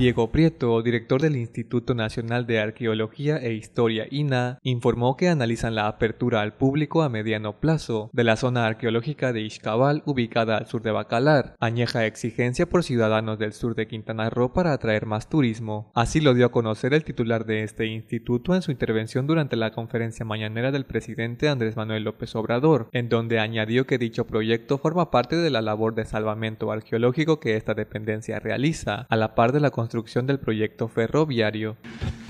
Diego Prieto, director del Instituto Nacional de Arqueología e Historia INA, informó que analizan la apertura al público a mediano plazo de la zona arqueológica de Ixcabal ubicada al sur de Bacalar, añeja exigencia por ciudadanos del sur de Quintana Roo para atraer más turismo. Así lo dio a conocer el titular de este instituto en su intervención durante la conferencia mañanera del presidente Andrés Manuel López Obrador, en donde añadió que dicho proyecto forma parte de la labor de salvamento arqueológico que esta dependencia realiza, a la par de la construcción del proyecto ferroviario.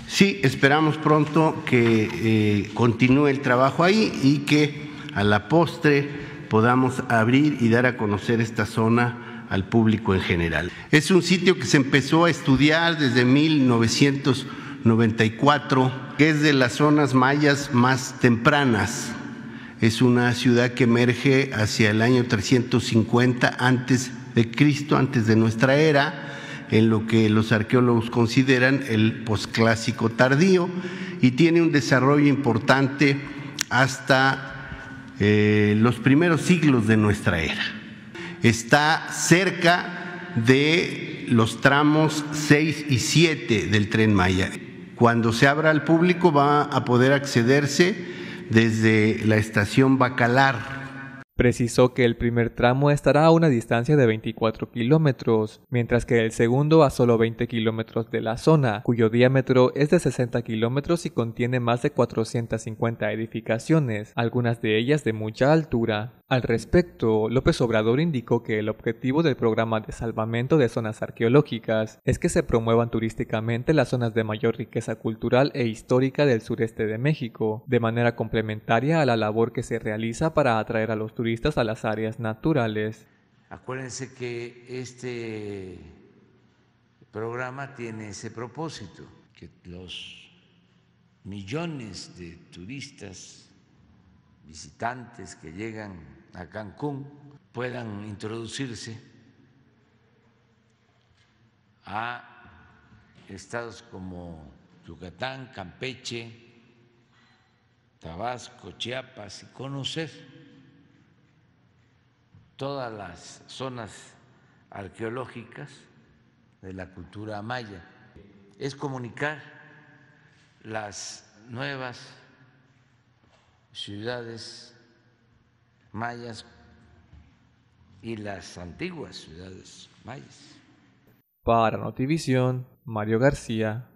Sí, esperamos pronto que eh, continúe el trabajo ahí y que a la postre podamos abrir y dar a conocer esta zona al público en general. Es un sitio que se empezó a estudiar desde 1994, que es de las zonas mayas más tempranas. Es una ciudad que emerge hacia el año 350 antes de Cristo, antes de nuestra era, en lo que los arqueólogos consideran el posclásico tardío y tiene un desarrollo importante hasta eh, los primeros siglos de nuestra era. Está cerca de los tramos 6 y 7 del tren Maya. Cuando se abra al público va a poder accederse desde la estación Bacalar Precisó que el primer tramo estará a una distancia de 24 kilómetros, mientras que el segundo a solo 20 kilómetros de la zona, cuyo diámetro es de 60 kilómetros y contiene más de 450 edificaciones, algunas de ellas de mucha altura. Al respecto, López Obrador indicó que el objetivo del programa de salvamento de zonas arqueológicas es que se promuevan turísticamente las zonas de mayor riqueza cultural e histórica del sureste de México, de manera complementaria a la labor que se realiza para atraer a los turistas a las áreas naturales. Acuérdense que este programa tiene ese propósito, que los millones de turistas visitantes que llegan a Cancún puedan introducirse a estados como Yucatán, Campeche, Tabasco, Chiapas y conocer todas las zonas arqueológicas de la cultura maya. Es comunicar las nuevas ciudades mayas y las antiguas ciudades mayas. Para Notivisión, Mario García.